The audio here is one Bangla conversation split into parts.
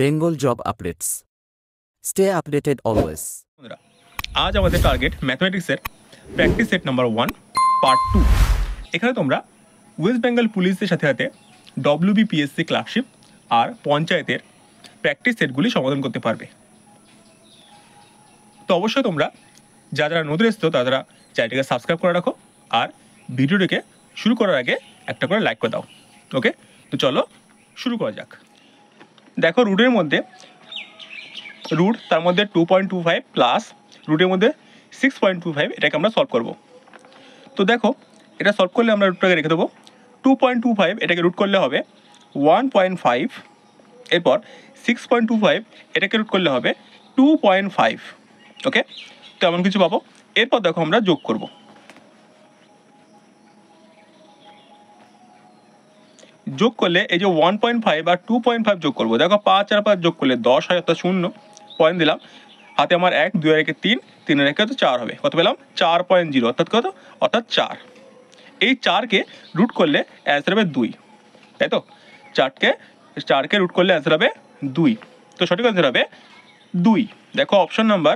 Bengal job updates stay updated always আজ আমাদের টার্গেট ম্যাথমেটিক্সের practice set number one part two এখানে তোমরা ওয়েস্ট বেঙ্গল পুলিশের সাথে সাথে ডব্লিউবিপিএসসি ক্লার্কশিপ আর পঞ্চায়েতের প্র্যাকটিস সেটগুলি সমাধান করতে পারবে তো অবশ্যই তোমরা যারা যারা নতুন এসছো তা যারা চ্যানেলটিকে সাবস্ক্রাইব করে রাখো আর ভিডিওটিকে শুরু করার আগে একটা করে লাইক করে দাও ওকে তো চলো শুরু করা যাক দেখো রুটের মধ্যে রুট তার মধ্যে two point two five plus রুটের মধ্যে সিক্স পয়েন্ট টু ফাইভ এটাকে আমরা সলভ করবো তো দেখো এটা সলভ করলে আমরা রুটটাকে রেখে দেবো টু পয়েন্ট টু ফাইভ এটাকে রুট করলে হবে ওয়ান পয়েন্ট ফাইভ এরপর সিক্স পয়েন্ট টু ফাইভ এটাকে রুট করলে হবে টু পয়েন্ট ফাইভ ওকে তো এমন কিছু পাবো এরপর দেখো আমরা যোগ করবো যোগ করলে এই যে ওয়ান পয়েন্ট ফাইভ আর টু পয়েন্ট ফাইভ যোগ করবো দেখো পাঁচ আর পাঁচ যোগ করলে দশ হয় অর্থাৎ শূন্য পয়েন্ট দিলাম হাতে আমার এক দুই একে তিন তিন একে হয়তো চার হবে কত পেলাম চার পয়েন্ট জিরো অর্থাৎ কত অর্থাৎ চার এই চারকে রুট করলে অ্যান্সার হবে দুই তাই তো চারকে চারকে রুট করলে অ্যান্সার হবে দুই তো সঠিক অ্যান্সার হবে দুই দেখো অপশন নাম্বার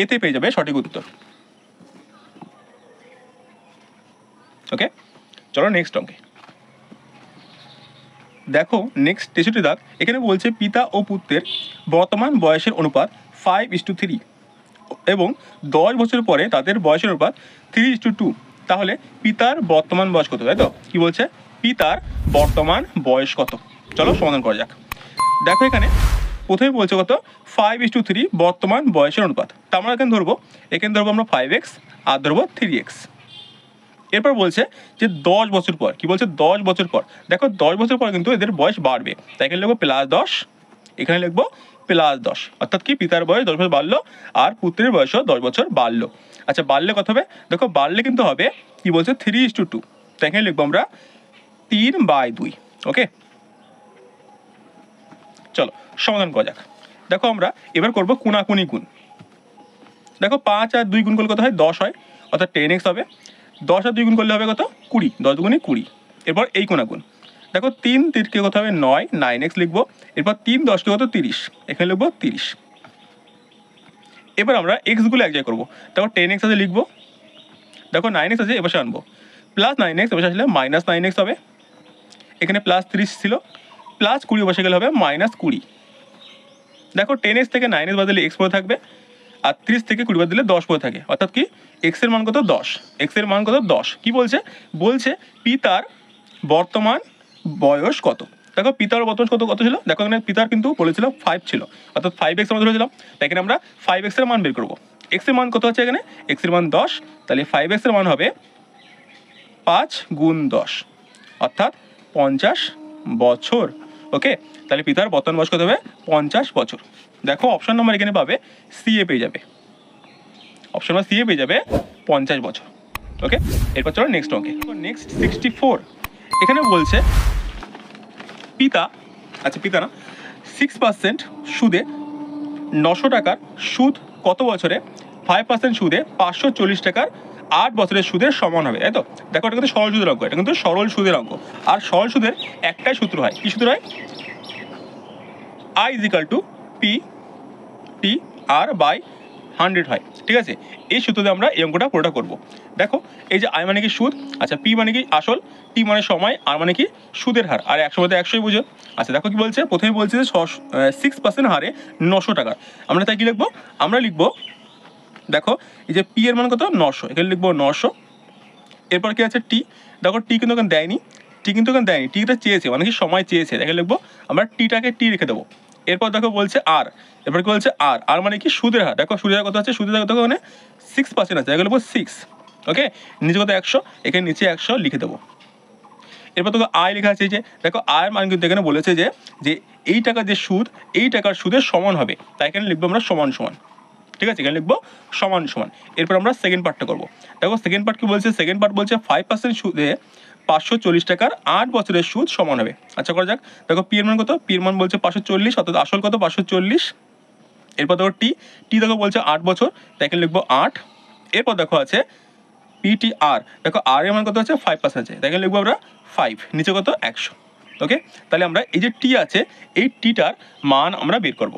এতে পেয়ে যাবে সঠিক উত্তর ওকে চলো নেক্সট অঙ্কে দেখো নেক্সট তেষট্টি দাগ এখানে বলছে পিতা ও পুত্রের বর্তমান বয়সের অনুপাত ফাইভ ইস টু থ্রি এবং দশ বছর পরে তাদের বয়সের অনুপাত থ্রি ইস টু টু তাহলে পিতার বর্তমান বয়স কত তাই তো কী বলছে পিতার বর্তমান বয়স কত চলো সমাধান করা যাক দেখো এখানে প্রথমে বলছে কত ফাইভ ইস টু থ্রি বর্তমান বয়সের অনুপাত তা আমরা মানে এখানে ধরবো এখানে ধরবো আমরা ফাইভ এক্স আর ধরবো থ্রি এক্স এরপর বলছে যে দশ বছর পর কি বলছে দশ বছর পর দেখো দশ বছর পর কিন্তু এদের বয়স বাড়বে তাই এখানে লিখবো প্লাস দশ এখানে লিখবো প্লাস দশ অর্থাৎ কি পিতার বয়স দশ বছর বাড়লো আর পুত্রের বয়সও দশ বছর বাড়লো আচ্ছা বাড়লে কত হবে দেখো বাড়লে কিন্তু হবে কি বলছে থ্রি ইস টু টু তাই এখানে লিখবো আমরা তিন বাই দুই ওকে চলো সমাধান করা যাক দেখো আমরা এবার করবো কুনাকুনি গুণ দেখো পাঁচ আর দুই গুণ করলে কত হয় দশ হয় অর্থাৎ টেন এক্স হবে দশ আর দুই গুণ করলে হবে কত কুড়ি দশ গুণে কুড়ি এরপর এই কোনা গুণ দেখো তিন তিরকে কত হবে নয় নাইন এক্স লিখবো এরপর তিন দশকে কত তিরিশ এখানে লিখবো তিরিশ এবার আমরা এক্সগুলো এক জায়গায় করবো দেখো টেন এক্স আছে লিখবো দেখো নাইন এক্স আছে এবার আনবো প্লাস নাইন এক্স এবার আসলে মাইনাস নাইন এক্স হবে এখানে প্লাস তিরিশ ছিল প্লাস কুড়ি বসে গেলে হবে মাইনাস কুড়ি দেখো টেন এক্স থেকে নাইন এক্স বাদলে এক্স পরে থাকবে আর ত্রিশ থেকে কুড়ি বাদ দিলে দশ পড়ে থাকে অর্থাৎ কি এক্সের মান কত দশ এক্সের মান কত দশ কি বলছে বলছে পিতার বর্তমান বয়স কত দেখো পিতার বর্তমান কত কত ছিল দেখো এখানে পিতার কিন্তু বলেছিল ফাইভ ছিল অর্থাৎ ফাইভ এক্স আমরা ধরেছিলাম তাই এখানে আমরা ফাইভ এক্সের মান বের করবো এক্সের মান কত হচ্ছে এখানে এক্সের মান দশ তাহলে ফাইভ এক্সের মান হবে পাঁচ গুণ দশ অর্থাৎ পঞ্চাশ বছর ওকে তাহলে পিতার বর্তমান বয়স কত হবে পঞ্চাশ বছর দেখো অপশন নম্বর এখানে পাবে সিএ পেয়ে যাবে অপশন সি সিএ পেয়ে যাবে পঞ্চাশ বছর ওকে এরপর চলো নেক্সট অঙ্কে নেক্সট সিক্সটি ফোর এখানে বলছে পিতা আচ্ছা পিতা না সিক্স পার্সেন্ট সুদে নশো টাকার সুদ কত বছরে ফাইভ পার্সেন্ট সুদে পাঁচশো চল্লিশ টাকার আট বছরের সুদের সমান হবে তাই তো দেখো এটা কিন্তু সরল সুদের অঙ্ক এটা কিন্তু সরল সুদের অঙ্ক আর সরল সুদের একটাই সূত্র হয় কী সূত্র হয় I equal to P T R by hundred হয় ঠিক আছে এই সূত্রতে আমরা এই অঙ্কটা পুরোটা করবো দেখো এই যে আই মানে কি সুদ আচ্ছা পি মানে কি আসল টি মানে সময় আর মানে কি সুদের হার আর একশো মধ্যে একশোই বুঝো আচ্ছা দেখো কি বলছে প্রথমে বলছে যে সিক্স পার্সেন্ট হারে নশো টাকা আমরা তাই কি লিখবো আমরা লিখবো দেখো এই যে পি এর মানে কত নশো এখানে লিখবো নশো এরপর কি আছে টি দেখো টি কিন্তু ওখানে দেয়নি টি কিন্তু ওখানে দেয়নি টিটা চেয়েছে মানে কি সময় চেয়েছে দেখে লিখবো আমরা টিটাকে টি রেখে দেবো এরপর দেখো বলছে আর এরপর কি বলছে আর আর মানে কি সুদের হার দেখো সুদের হার কত আছে সুদের হার কত ওখানে সিক্স পার্সেন্ট আছে এগুলো সিক্স ওকে নিচে কত একশো এখানে নিচে একশো লিখে দেবো এরপর তোকে আয় লেখা আছে যে দেখো আয়ের মান কিন্তু এখানে বলেছে যে যে এই টাকার যে সুদ এই টাকার সুদের সমান হবে তাই এখানে লিখবো আমরা সমান সমান ঠিক আছে এখানে লিখবো সমান সমান এরপর আমরা সেকেন্ড পার্টটা করবো দেখো সেকেন্ড পার্ট কি বলছে সেকেন্ড পার্ট বলছে ফাইভ পার্সেন্ট সুদে পাঁচশো চল্লিশ টাকার আট বছরের সুদ সমান হবে আচ্ছা করা যাক দেখো পিয়ারমান মান কত পিয়ারমান বলছে পাঁচশো চল্লিশ অর্থাৎ আসল কত পাঁচশো চল্লিশ এরপর দেখো টি টি দেখো বলছে আট বছর তাকে লিখবো আট এরপর দেখো আছে পিটি আর দেখো আর এর মান কত আছে ফাইভ পার্সেন্ট আছে তাকে লিখবো আমরা ফাইভ নিচে কত একশো ওকে তাহলে আমরা এই যে টি আছে এই টিটার মান আমরা বের করব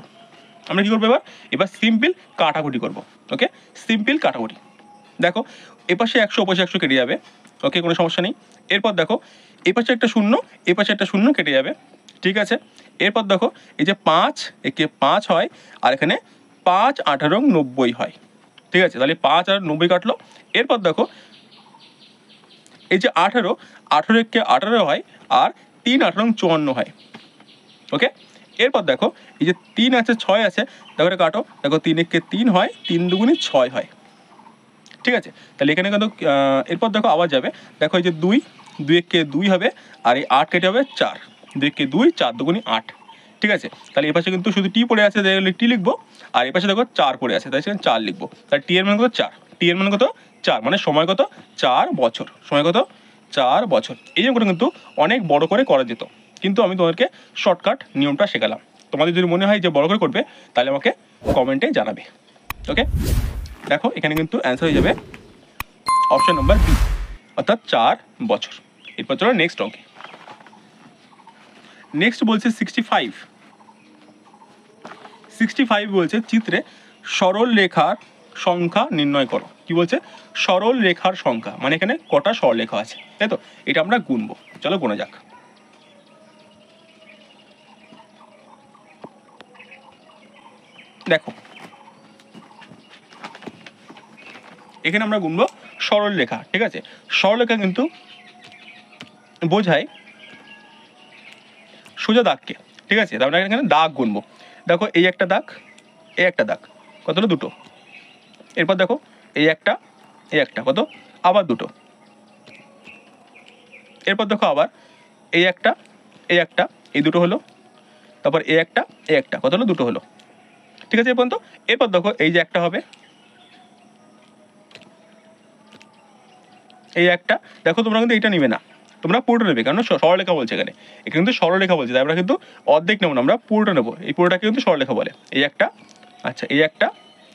আমরা কী করবো এবার এবার সিম্পল কাটাকুটি করব ওকে সিম্পল কাটাকুটি দেখো এপাশে একশো ওপাশে একশো কেটে যাবে ওকে কোনো সমস্যা নেই এরপর দেখো এ পাশে একটা শূন্য এ পাশে একটা শূন্য কেটে যাবে ঠিক আছে এরপর দেখো এই যে পাঁচ একে পাঁচ হয় আর এখানে পাঁচ আঠারো নব্বই হয় ঠিক আছে তাহলে পাঁচ আর নব্বই কাটলো এরপর দেখো এই যে আঠারো আঠারো একে আঠারো হয় আর তিন আঠারো চুয়ান্ন হয় ওকে এরপর দেখো এই যে তিন আছে ছয় আছে তারপরে কাটো দেখো তিন একে তিন হয় তিন দুগুণে ছয় হয় ঠিক আছে তাহলে এখানে কিন্তু এরপর দেখো আবার যাবে দেখো এই যে দুই দুই কে দুই হবে আর এই আট কেটে হবে চার দুই কে দুই চার দুগুনি আট ঠিক আছে তাহলে এপাশে পাশে কিন্তু শুধু টি পড়ে আছে তাহলে টি লিখবো আর এপাশে পাশে দেখো চার পড়ে আছে তাই সেখানে চার লিখবো তাহলে টি এর মানে কত চার টি এর মানে কত চার মানে সময় কত চার বছর সময় কত চার বছর এই অঙ্কটা কিন্তু অনেক বড় করে করা যেত কিন্তু আমি তোমাদেরকে শর্টকাট নিয়মটা শেখালাম তোমাদের যদি মনে হয় যে বড় করে করবে তাহলে আমাকে কমেন্টে জানাবে ওকে দেখো এখানে কিন্তু অ্যান্সার হয়ে যাবে অপশন নম্বর বি অর্থাৎ চার বছর এরপর চলো নেক্সট অঙ্কে নেক্সট বলছে সিক্সটি ফাইভ সিক্সটি ফাইভ বলছে চিত্রে সরল রেখার সংখ্যা নির্ণয় করো কি বলছে সরল রেখার সংখ্যা মানে এখানে কটা সরল রেখা আছে তাই তো এটা আমরা গুনবো চলো গোনা যাক দেখো এখানে আমরা গুনবো রেখা ঠিক আছে রেখা কিন্তু বোঝায় সোজা দাগকে ঠিক আছে আমরা মানে এখানে দাগ গুনবো দেখো এই একটা দাগ এই একটা দাগ কতটা দুটো এরপর দেখো এই একটা এই একটা কত আবার দুটো এরপর দেখো আবার এই একটা এই একটা এই দুটো হলো তারপর এই একটা এই একটা কত হলো দুটো হলো ঠিক আছে এরপর পর্যন্ত এরপর দেখো এই যে একটা হবে এই একটা দেখো তোমরা কিন্তু এটা নিবে না তোমরা পুরোটা নেবে কারণ সরলেখা বলছে এখানে এখানে কিন্তু সরলেখা বলছে তাই আমরা কিন্তু অর্ধেক নেবো না আমরা পুরোটা নেবো এই পুরোটাকে কিন্তু সরলেখা বলে এই একটা আচ্ছা এই একটা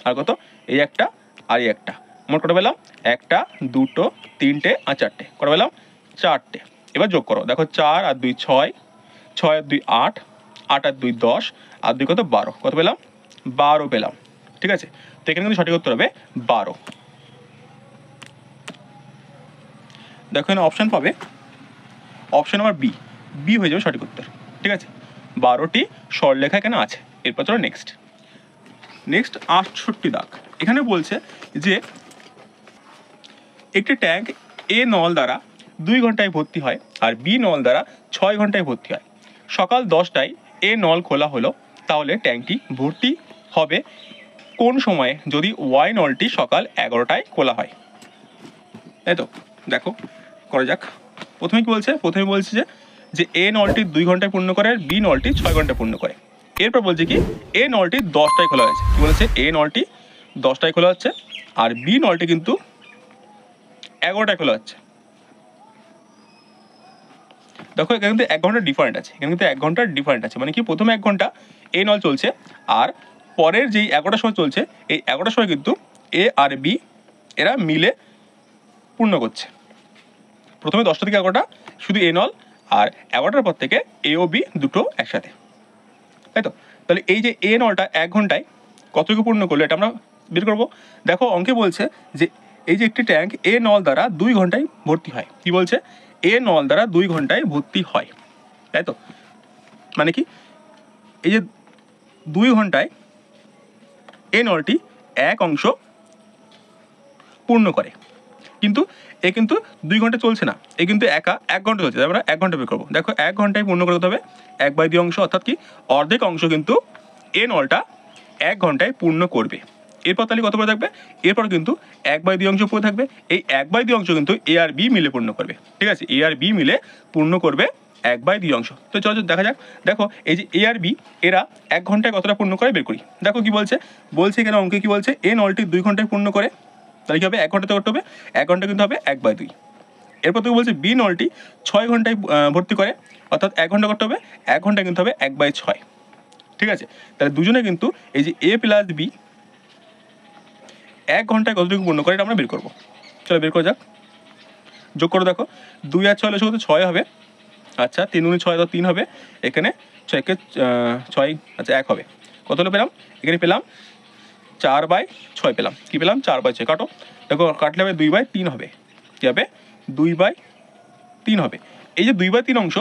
আর কত এই একটা আর এই একটা মোট কটা পেলাম একটা দুটো তিনটে আর চারটে কটা পেলাম চারটে এবার যোগ করো দেখো চার আর দুই ছয় ছয় আর দুই আট আট আর দুই দশ আর দুই কত বারো কত পেলাম বারো পেলাম ঠিক আছে তো এখানে কিন্তু সঠিক উত্তর হবে বারো দেখো এখানে অপশান পাবে অপশান আমার বি বি হয়ে যাবে সঠিক উত্তর ঠিক আছে বারোটি স্বরলেখা এখানে আছে এরপর চলো নেক্সট নেক্সট আটষট্টি দাগ এখানে বলছে যে একটি ট্যাঙ্ক এ নল দ্বারা দুই ঘন্টায় ভর্তি হয় আর বি নল দ্বারা ছয় ঘন্টায় ভর্তি হয় সকাল দশটায় এ নল খোলা হলো তাহলে ট্যাঙ্কটি ভর্তি হবে কোন সময়ে যদি ওয়াই নলটি সকাল এগারোটায় খোলা হয় তাই তো দেখো করা যাক প্রথমে কি বলছে প্রথমে বলছে যে যে এ নলটি দুই ঘন্টায় পূর্ণ করে বি নলটি ছয় ঘন্টায় পূর্ণ করে এরপর বলছে কি এ নলটি দশটায় খোলা হয়েছে কি বলেছে এ নলটি দশটায় খোলা হচ্ছে আর বি নলটি কিন্তু এগারোটায় খোলা হচ্ছে দেখো এখানে কিন্তু এক ঘন্টা ডিফারেন্ট আছে এখানে কিন্তু এক ঘন্টার ডিফারেন্ট আছে মানে কি প্রথমে এক ঘন্টা এ নল চলছে আর পরের যেই এগারোটার সময় চলছে এই এগারোটার সময় কিন্তু এ আর বি এরা মিলে পূর্ণ করছে প্রথমে দশটা থেকে এগারোটা শুধু এনল আর এগারোটার পর থেকে এ ও বি দুটো একসাথে তাই তো তাহলে এই যে এ নলটা এক ঘন্টায় কতটুকু পূর্ণ করলো এটা আমরা বের করবো দেখো অঙ্কে বলছে যে এই যে একটি ট্যাঙ্ক এ নল দ্বারা দুই ঘন্টায় ভর্তি হয় কি বলছে এ নল দ্বারা দুই ঘন্টায় ভর্তি হয় তাই তো মানে কি এই যে দুই ঘন্টায় এ নলটি এক অংশ পূর্ণ করে কিন্তু এ কিন্তু দুই ঘন্টা চলছে না এ কিন্তু একা এক ঘন্টা চলছে আমরা এক ঘন্টা বের করবো দেখো এক ঘন্টায় পূর্ণ করতে হবে এক বাই দুই অংশ অর্থাৎ কি অর্ধেক অংশ কিন্তু এ নলটা এক ঘন্টায় পূর্ণ করবে এরপর তাহলে কত করে থাকবে এরপর কিন্তু এক বাই দুই অংশ পড়ে থাকবে এই এক বাই দুই অংশ কিন্তু এ আর বি মিলে পূর্ণ করবে ঠিক আছে এ আর বি মিলে পূর্ণ করবে এক বাই দুই অংশ তো চলো দেখা যাক দেখো এই যে এ আর বি এরা এক ঘন্টায় কতটা পূর্ণ করে বের করি দেখো কি বলছে বলছে এখানে অঙ্কে কি বলছে এ নলটি দুই ঘন্টায় পূর্ণ করে তাহলে কি হবে এক ঘন্টাতে করতে হবে এক ঘন্টা কিন্তু হবে এক বাই দুই এরপর তোকে বলছে বি নলটি ছয় ঘন্টায় ভর্তি করে অর্থাৎ এক ঘন্টা করতে হবে এক ঘন্টা কিন্তু হবে এক বাই ছয় ঠিক আছে তাহলে দুজনে কিন্তু এই যে এ প্লাস বি এক ঘন্টায় কতটুকু পূর্ণ করে এটা আমরা বের করবো চলো বের করে যাক যোগ করে দেখো দুই আর ছয় হলে শুধু ছয় হবে আচ্ছা তিন উনি ছয় তিন হবে এখানে ছয়কে ছয় আচ্ছা এক হবে কত হলো পেলাম এখানে পেলাম চার বাই ছয় পেলাম কী পেলাম চার বাই ছয় কাটো দেখো কাটলে হবে দুই বাই তিন হবে কী হবে দুই বাই তিন হবে এই যে দুই বাই তিন অংশ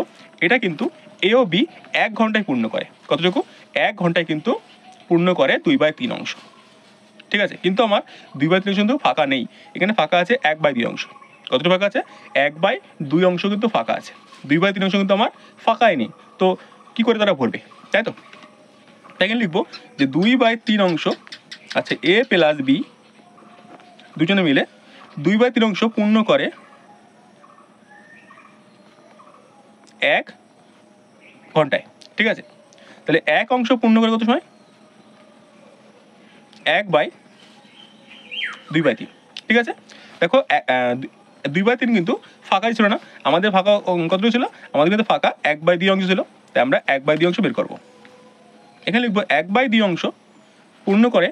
এটা কিন্তু এ ও বি এক ঘন্টায় পূর্ণ করে কতটুকু এক ঘন্টায় কিন্তু পূর্ণ করে দুই বাই তিন অংশ ঠিক আছে কিন্তু আমার দুই বাই তিন অংশ কিন্তু ফাঁকা নেই এখানে ফাঁকা আছে এক বাই দুই অংশ কতটুকু ফাঁকা আছে এক বাই দুই অংশ কিন্তু ফাঁকা আছে দুই বাই তিন অংশ কিন্তু আমার ফাঁকাই নেই তো কি করে তারা ভরবে তাই তো তাই লিখবো যে দুই বাই তিন অংশ আচ্ছা এ প্লাস বি দুজনে মিলে দুই বাই তিন অংশ পূর্ণ করে এক ঘন্টায় ঠিক আছে তাহলে এক অংশ পূর্ণ করে কত সময় এক বাই দুই বাই তিন ঠিক আছে দেখো দুই বাই তিন কিন্তু ফাঁকাই ছিল না আমাদের ফাঁকা কতটুকু ছিল আমাদের কিন্তু ফাঁকা এক বাই দুই অংশ ছিল তাই আমরা এক বাই দুই অংশ বের করবো এখানে লিখবো এক বাই দুই অংশ পূর্ণ করে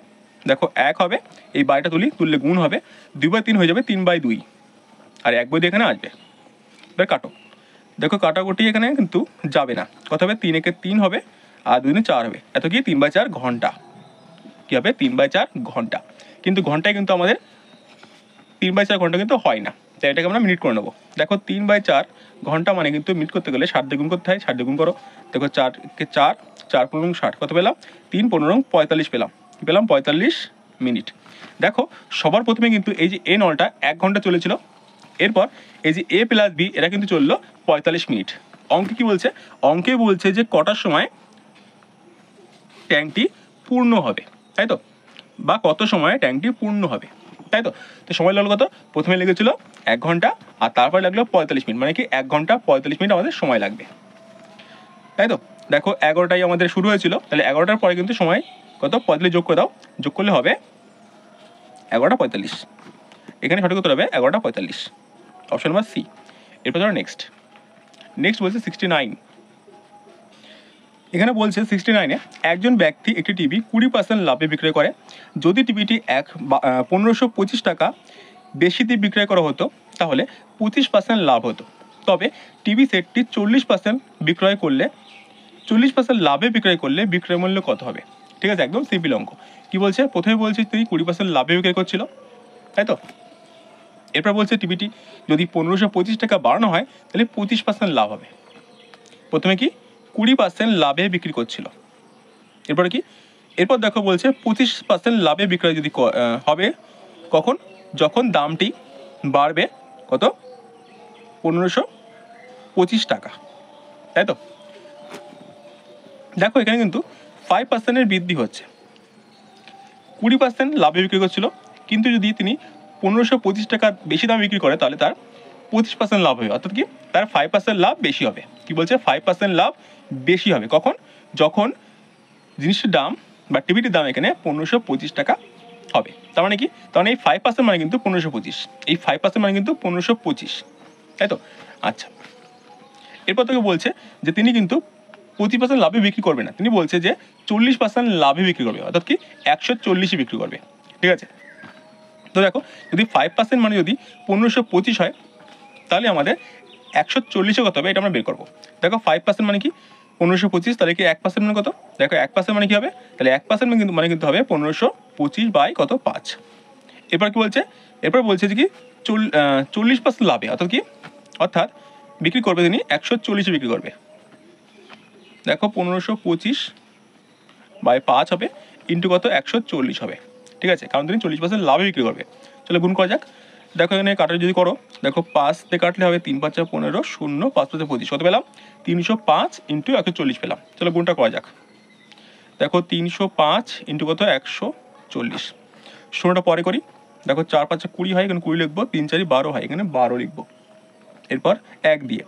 দেখো এক হবে এই বাইটা তুলি তুললে গুণ হবে দুই বাই তিন হয়ে যাবে তিন বাই দুই আর এক বই দিয়ে এখানে আসবে এবার কাটো দেখো কাটাকুটি এখানে কিন্তু যাবে না কত হবে তিন একে তিন হবে আর দুদিনে চার হবে এত কি তিন বাই চার ঘন্টা কী হবে তিন বাই চার ঘন্টা কিন্তু ঘন্টায় কিন্তু আমাদের তিন বাই চার ঘন্টা কিন্তু হয় না তাই এটাকে আমরা মিনিট করে নেবো দেখো তিন বাই চার ঘন্টা মানে কিন্তু মিনিট করতে গেলে ষাট দ্বিগুণ করতে হয় ষাট দ্বিগুণ করো দেখো চারকে চার চার পনেরো ষাট কত পেলাম তিন পনেরো পঁয়তাল্লিশ পেলাম পেলাম পঁয়তাল্লিশ মিনিট দেখো সবার প্রথমে কিন্তু এই যে এ নলটা এক ঘন্টা চলেছিল এরপর এই যে এ প্লাস বি এরা কিন্তু চললো পঁয়তাল্লিশ মিনিট অঙ্কে কি বলছে অঙ্কে বলছে যে কটার সময় ট্যাঙ্কটি পূর্ণ হবে তাই তো বা কত সময়ে ট্যাঙ্কটি পূর্ণ হবে তাই তো তো সময় লাগলো কত প্রথমে লেগেছিল এক ঘন্টা আর তারপরে লাগলো পঁয়তাল্লিশ মিনিট মানে কি এক ঘন্টা পঁয়তাল্লিশ মিনিট আমাদের সময় লাগবে তাই তো দেখো এগারোটাই আমাদের শুরু হয়েছিল তাহলে এগারোটার পরে কিন্তু সময় কত পঁয়তাল্লিশ যোগ করে দাও যোগ করলে হবে এগারোটা পঁয়তাল্লিশ এখানে সঠিক উত্তর হবে এগারোটা পঁয়তাল্লিশ অপশন নাম্বার সি এরপর ধরো নেক্সট নেক্সট বলছে সিক্সটি নাইন এখানে বলছে সিক্সটি নাইনে একজন ব্যক্তি একটি টিভি কুড়ি পার্সেন্ট লাভে বিক্রয় করে যদি টিভিটি এক পনেরোশো পঁচিশ টাকা বেশিতে বিক্রয় করা হতো তাহলে পঁচিশ পার্সেন্ট লাভ হতো তবে টিভি সেটটি চল্লিশ পার্সেন্ট বিক্রয় করলে চল্লিশ পার্সেন্ট লাভে বিক্রয় করলে বিক্রয় মূল্য কত হবে ঠিক আছে একদম সিম্পল অঙ্ক কী বলছে প্রথমে বলছে তিনি কুড়ি পার্সেন্ট লাভে বিক্রি করছিল তাই তো এরপর বলছে টিভিটি যদি পনেরোশো পঁচিশ টাকা বাড়ানো হয় তাহলে পঁচিশ পার্সেন্ট লাভ হবে প্রথমে কি কুড়ি পার্সেন্ট লাভে বিক্রি করছিল এরপরে কি এরপর দেখো বলছে পঁচিশ পার্সেন্ট লাভে বিক্রয় যদি হবে কখন যখন দামটি বাড়বে কত পনেরোশো পঁচিশ টাকা তাই তো দেখো এখানে কিন্তু ফাইভ পার্সেন্টের বৃদ্ধি হচ্ছে কুড়ি পার্সেন্ট লাভে বিক্রি করছিল কিন্তু যদি তিনি পনেরোশো পঁচিশ টাকার বেশি দাম বিক্রি করে তাহলে তার পঁচিশ পার্সেন্ট লাভ হবে অর্থাৎ কি তার ফাইভ পার্সেন্ট লাভ বেশি হবে কি বলছে ফাইভ পার্সেন্ট লাভ বেশি হবে কখন যখন জিনিসটির দাম বা টিভিটির দাম এখানে পনেরোশো পঁচিশ টাকা হবে তার মানে কি তার মানে এই ফাইভ পার্সেন্ট মানে কিন্তু পনেরোশো পঁচিশ এই ফাইভ পার্সেন্ট মানে কিন্তু পনেরোশো পঁচিশ তাই তো আচ্ছা এরপর তোকে বলছে যে তিনি কিন্তু পঁচিশ পার্সেন্ট লাভে বিক্রি করবে না তিনি বলছে যে চল্লিশ পার্সেন্ট লাভে বিক্রি করবে অর্থাৎ কি একশো চল্লিশে বিক্রি করবে ঠিক আছে তো দেখো যদি ফাইভ পার্সেন্ট মানে যদি পনেরোশো পঁচিশ হয় তাহলে আমাদের একশো চল্লিশে কত হবে এটা আমরা বের করবো দেখো ফাইভ পার্সেন্ট মানে কি পনেরোশো পঁচিশ তাহলে কি এক পার্সেন্ট মানে কত দেখো এক পার্সেন্ট মানে কী হবে তাহলে এক পার্সেন্ট মানে কিন্তু মানে কিন্তু হবে পনেরোশো পঁচিশ বাই কত পাঁচ এরপর কি বলছে এরপর বলছে যে কি চল্লিশ পার্সেন্ট লাভে অর্থাৎ কি অর্থাৎ বিক্রি করবে তিনি একশো চল্লিশে বিক্রি করবে দেখো পনেরোশো পঁচিশ বাই পাঁচ হবে ইন্টু কত একশো চল্লিশ হবে ঠিক আছে কারণ তিনি চল্লিশ পার্সেন্ট লাভে বিক্রি করবে চলো গুণ করা যাক দেখো এখানে কাটার যদি করো দেখো পাঁচ দিয়ে কাটলে হবে তিন পাঁচা পনেরো শূন্য পাঁচ পাঁচে পঁচিশ কত পেলাম তিনশো পাঁচ ইন্টু একশো চল্লিশ পেলাম চলো গুণটা করা যাক দেখো তিনশো পাঁচ ইন্টু কত একশো চল্লিশ শূন্যটা পরে করি দেখো চার পাঁচ কুড়ি হয় এখানে কুড়ি লিখবো তিন চারি বারো হয় এখানে বারো লিখবো এরপর এক দিয়ে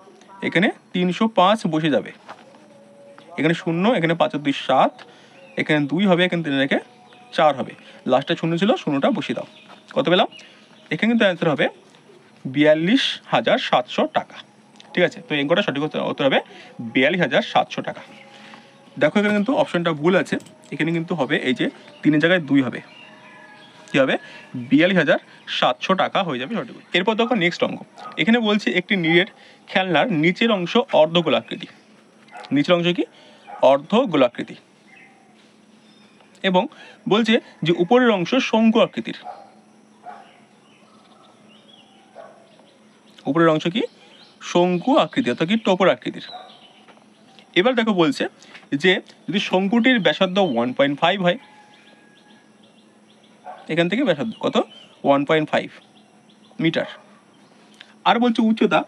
এখানে তিনশো পাঁচ বসে যাবে এখানে শূন্য এখানে পাঁচের দুই সাত এখানে দুই হবে এখানে তিনে রেখে চার হবে লাস্টটা শূন্য ছিল শূন্যটা বসিয়ে দাও কত পেলাম এখানে কিন্তু অ্যান্সার হবে বিয়াল্লিশ হাজার সাতশো টাকা ঠিক আছে তো এঙ্কটা সঠিক উত্তর হবে বিয়াল্লিশ হাজার সাতশো টাকা দেখো এখানে কিন্তু অপশানটা ভুল আছে এখানে কিন্তু হবে এই যে তিনের জায়গায় দুই হবে কী হবে বিয়াল্লিশ হাজার সাতশো টাকা হয়ে যাবে সঠিক এরপর দেখো নেক্সট অঙ্ক এখানে বলছে একটি নিরের খেলনার নিচের অংশ অর্ধ গোলাকৃতি নিচের অংশ কি অর্ধ গোলাকৃতি এবং বলছে যে উপরের অংশ শঙ্কু আকৃতির উপরের অংশ কি শঙ্কু আকৃতি অর্থাৎ কি টপর আকৃতির এবার দেখো বলছে যে যদি শঙ্কুটির ব্যাসার্ধ ওয়ান পয়েন্ট ফাইভ হয় এখান থেকে ব্যাসার্ধ কত ওয়ান পয়েন্ট ফাইভ মিটার আর বলছে উচ্চতা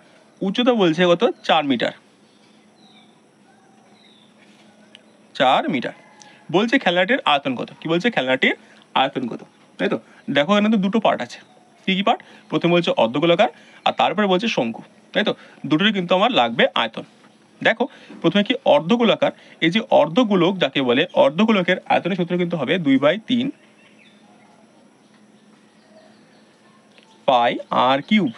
উচ্চতা বলছে কত চার মিটার চার মিটার বলছে খেলাটির আয়তন কত কি বলছে খেলাটির আয়তন কত তাই তো দেখো এখানে তো দুটো পার্ট আছে কী কী পার্ট প্রথম বলছে অর্ধগোলাকার আর তারপরে বলছে শঙ্কু তাই তো দুটোরই কিন্তু আমার লাগবে আয়তন দেখো প্রথমে কি অর্ধগোলাকার এই যে অর্ধগোলক যাকে বলে অর্ধগোলকের আয়তনের সূত্র কিন্তু হবে দুই বাই তিন পাই আর কিউব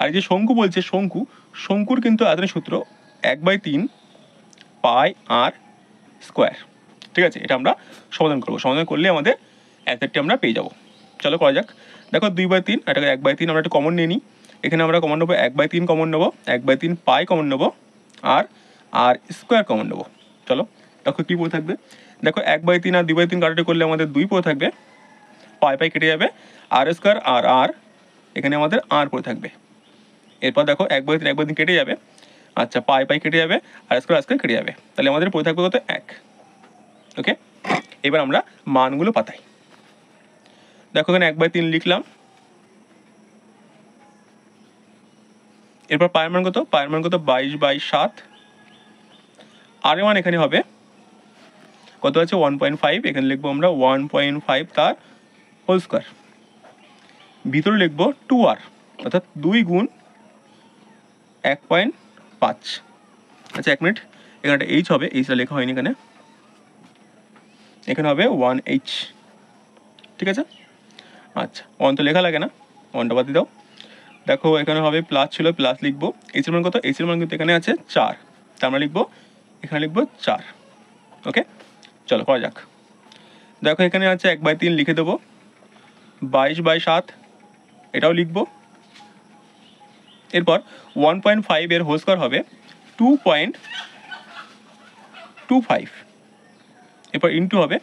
আর যে শঙ্কু বলছে শঙ্কু শঙ্কুর কিন্তু আয়তনের সূত্র এক বাই তিন পাই আর স্কোয়ার ঠিক আছে এটা আমরা সমাধান করবো সমাধান করলে আমাদের অ্যান্সারটি আমরা পেয়ে যাব চলো করা যাক দেখো দুই বাই তিন এটাকে এক বাই তিন আমরা একটা কমন নিয়ে নিই এখানে আমরা কমন নেবো এক বাই তিন কমন নেবো এক বাই তিন পাই কমন নেবো আর আর স্কোয়ার কমন নেবো চলো দেখো কী পড়ে থাকবে দেখো এক বাই তিন আর দুই বাই তিন কাটাটি করলে আমাদের দুই পড়ে থাকবে পাই পাই কেটে যাবে আর স্কোয়ার আর আর এখানে আমাদের আর পড়ে থাকবে এরপর দেখো এক বাই তিন এক বাই তিন কেটে যাবে আচ্ছা পাই পাই কেটে যাবে আর স্কোয়ার স্কোয়ার কেটে যাবে তাহলে আমাদের পড়ে থাকবে কত এক ওকে এবার আমরা মানগুলো পাতাই দেখো এখানে এক বাই তিন লিখলাম এরপর পায়ের মান কত পায়ের মান কত বাইশ বাই সাত আর ওয়ান এখানে হবে কত আছে ওয়ান পয়েন্ট ফাইভ এখানে লিখবো আমরা ওয়ান পয়েন্ট ফাইভ তার হোল স্কোয়ার ভিতরে লিখবো টু আর অর্থাৎ দুই গুণ এক পয়েন্ট পাঁচ আচ্ছা এক মিনিট এখানে একটা এইচ হবে এইচটা লেখা হয়নি এখানে এখানে হবে ওয়ান এইচ ঠিক আছে আচ্ছা ওয়ান তো লেখা লাগে না ওয়ানটা বাদ দাও দেখো এখানে হবে প্লাস ছিল প্লাস লিখবো এসির মান কত এসির মান কিন্তু এখানে আছে চার তা আমরা লিখবো এখানে লিখবো চার ওকে চলো করা যাক দেখো এখানে আছে এক বাই তিন লিখে দেবো বাইশ বাই সাত এটাও লিখবো এরপর ওয়ান পয়েন্ট ফাইভ এর হোস্কার হবে টু পয়েন্ট টু ফাইভ এরপর ইন্টু হবে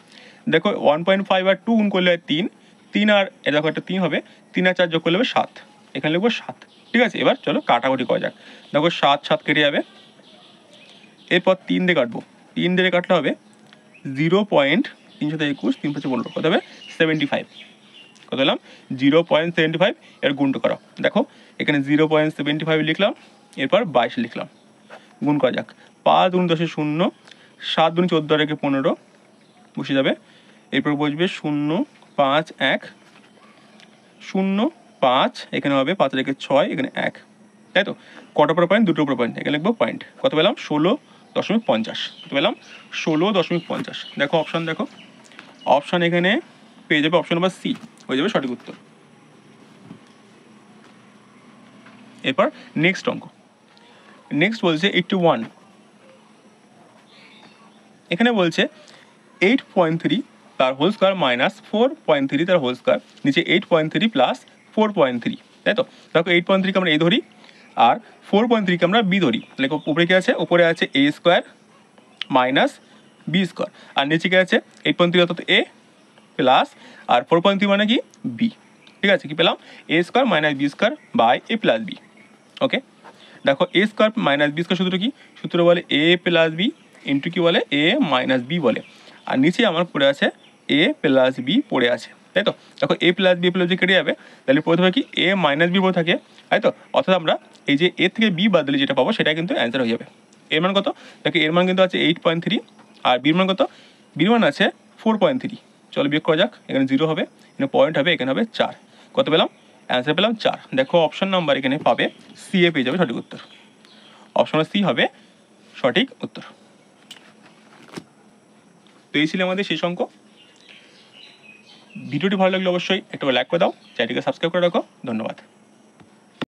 দেখো ওয়ান পয়েন্ট ফাইভ আর টু গুণ করলে হয় তিন তিন আর দেখো একটা তিন হবে তিন আর চার যোগ করলে হবে সাত এখানে লিখবো সাত ঠিক আছে এবার চলো কাটাকুটি করা যাক দেখো সাত সাত কেটে যাবে এরপর তিন দিয়ে কাটবো তিন দিয়ে কাটলে হবে জিরো পয়েন্ট তিনশো একুশ তিন পাঁচশো পনেরো কত হবে সেভেন্টি ফাইভ কত হলাম জিরো পয়েন্ট সেভেন্টি ফাইভ এর গুণটা করো দেখো এখানে জিরো পয়েন্ট সেভেন্টি ফাইভ লিখলাম এরপর বাইশ লিখলাম গুণ করা যাক পাঁচ গুণ দশে শূন্য সাত গুণ চোদ্দো রেখে পনেরো বসে যাবে এরপর বসবে শূন্য পাঁচ এক শূন্য পাঁচ এখানে হবে পাঁচ রেখে ছয় এখানে এক তাই তো কটা পর পয়েন্ট দুটো পর পয়েন্ট এখানে লিখবো পয়েন্ট কত পেলাম ষোলো দশমিক পঞ্চাশ কত পেলাম ষোলো দশমিক পঞ্চাশ দেখো অপশান দেখো অপশান এখানে পেয়ে যাবে অপশান নাম্বার সি হয়ে যাবে সঠিক উত্তর এরপর নেক্সট অঙ্ক নেক্সট বলছে এইটটি ওয়ান এখানে বলছে এইট পয়েন্ট থ্রি তার whole square minus four point three তার হোল স্কোয়ার নিচে eight point three plus four point three তাই তো দেখো এইট পয়েন্ট থ্রিকে আমরা এ ধরি আর ফোর পয়েন্ট থ্রিকে আমরা বি ধরি তাহলে উপরে কী আছে উপরে আছে A square minus B square আর নিচে কী আছে এইট পয়েন্ট থ্রি অর্থাৎ এ প্লাস আর ফোর পয়েন্ট থ্রি মানে কি বি ঠিক আছে কি পেলাম A square minus B square by A plus B okay দেখো A square minus B square সূত্র কি সূত্র বলে এ প্লাস বি ইন্টু কি বলে এ মাইনাস বি বলে আর নিচে আমার পড়ে আছে এ প্লাস বি পড়ে আছে তাই তো দেখো A plus B plus B কেটে যাবে তাহলে প্রথমে কি এ মাইনাস বি পড়ে থাকে তাই তো অর্থাৎ আমরা এই যে এ থেকে বি বাদ দিলে যেটা পাবো সেটা কিন্তু অ্যান্সার হয়ে যাবে এর মান কত দেখো এর মান কিন্তু আছে এইট পয়েন্ট থ্রি আর বির মান কত বির মান আছে ফোর পয়েন্ট থ্রি চলো বিয়োগ করা যাক এখানে জিরো হবে এখানে পয়েন্ট হবে এখানে হবে চার কত পেলাম অ্যান্সার পেলাম চার দেখো অপশন নাম্বার এখানে পাবে সি এ পেয়ে যাবে সঠিক উত্তর অপশন সি হবে সঠিক উত্তর পেয়েছিলে আমাদের শেষ অঙ্ক ভিডিওটি ভালো লাগলে অবশ্যই একটা লাইক করে দাও চ্যানেলটিকে সাবস্ক্রাইব করে রাখো ধন্যবাদ